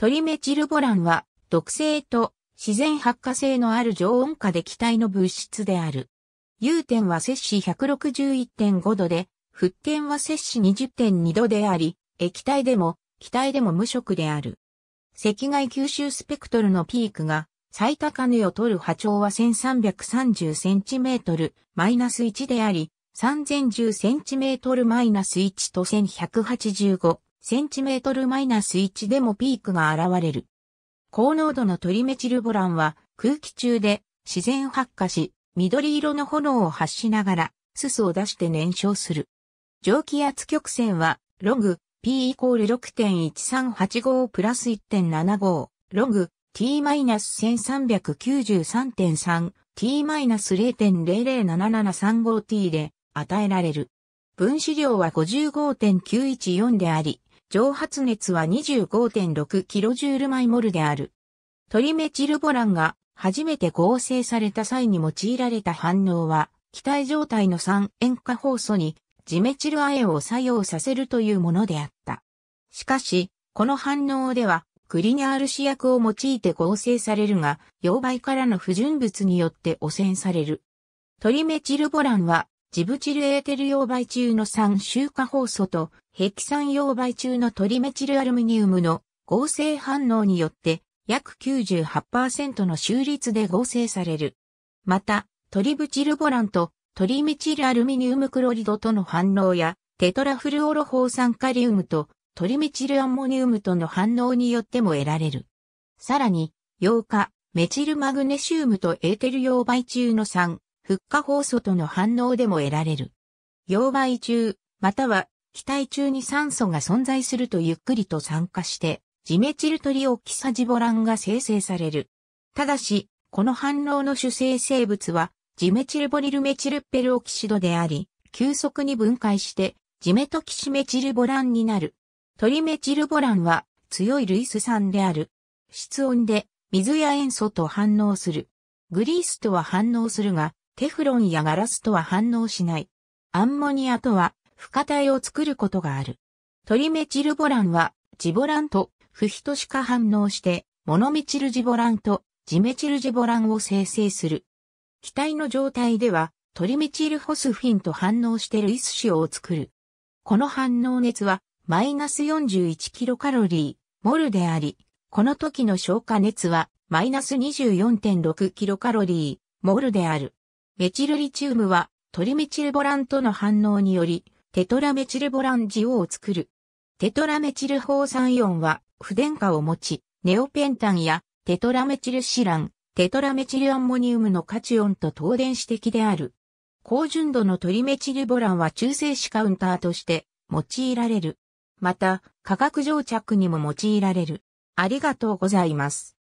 トリメチルボランは、毒性と自然発火性のある常温下で気体の物質である。融点は摂氏161.5度で、沸点は摂氏20.2度であり、液体でも気体でも無色である。赤外吸収スペクトルのピークが最高値を取る波長は 1330cm マイナス1であり、3010cm マイナス1と1185センチメートルマイナス1でもピークが現れる。高濃度のトリメチルボランは空気中で自然発火し、緑色の炎を発しながら、すすを出して燃焼する。蒸気圧曲線は、ログ、P イコール6.1385プラス1.75、ログ、T マイナス1393.3、T マイナス 0.007735T で与えられる。分子量は55.914であり、蒸発熱は 25.6kJ 毎モルである。トリメチルボランが初めて合成された際に用いられた反応は、気体状態の酸塩化酵素にジメチル亜鉛を作用させるというものであった。しかし、この反応では、クリニャール試薬を用いて合成されるが、溶媒からの不純物によって汚染される。トリメチルボランはジブチルエーテル溶媒中の酸周化放素とヘキサン溶媒中のトリメチルアルミニウムの合成反応によって約98%の収率で合成される。また、トリブチルボランとトリメチルアルミニウムクロリドとの反応やテトラフルオロホー酸カリウムとトリメチルアンモニウムとの反応によっても得られる。さらに、8日、メチルマグネシウムとエーテル溶媒中の酸物化放送との反応でも得られる。溶媒中、または気体中に酸素が存在するとゆっくりと酸化して、ジメチルトリオキサジボランが生成される。ただし、この反応の主成生物は、ジメチルボリルメチルペルオキシドであり、急速に分解して、ジメトキシメチルボランになる。トリメチルボランは強い類ス酸である。室温で水や塩素と反応する。グリースとは反応するが、テフロンやガラスとは反応しない。アンモニアとは、不可体を作ることがある。トリメチルボランは、ジボランと不ヒトしか反応して、モノメチルジボランとジメチルジボランを生成する。気体の状態では、トリメチルホスフィンと反応してルイス塩を作る。この反応熱は、マイナス41キロカロリー、モルであり、この時の消化熱は、マイナス24.6キロカロリー、モルである。メチルリチウムはトリメチルボランとの反応により、テトラメチルボランジオを作る。テトラメチル放酸イオンは不電荷を持ち、ネオペンタンやテトラメチルシラン、テトラメチルアンモニウムのカチオンと等電子的である。高純度のトリメチルボランは中性子カウンターとして用いられる。また、化学乗着にも用いられる。ありがとうございます。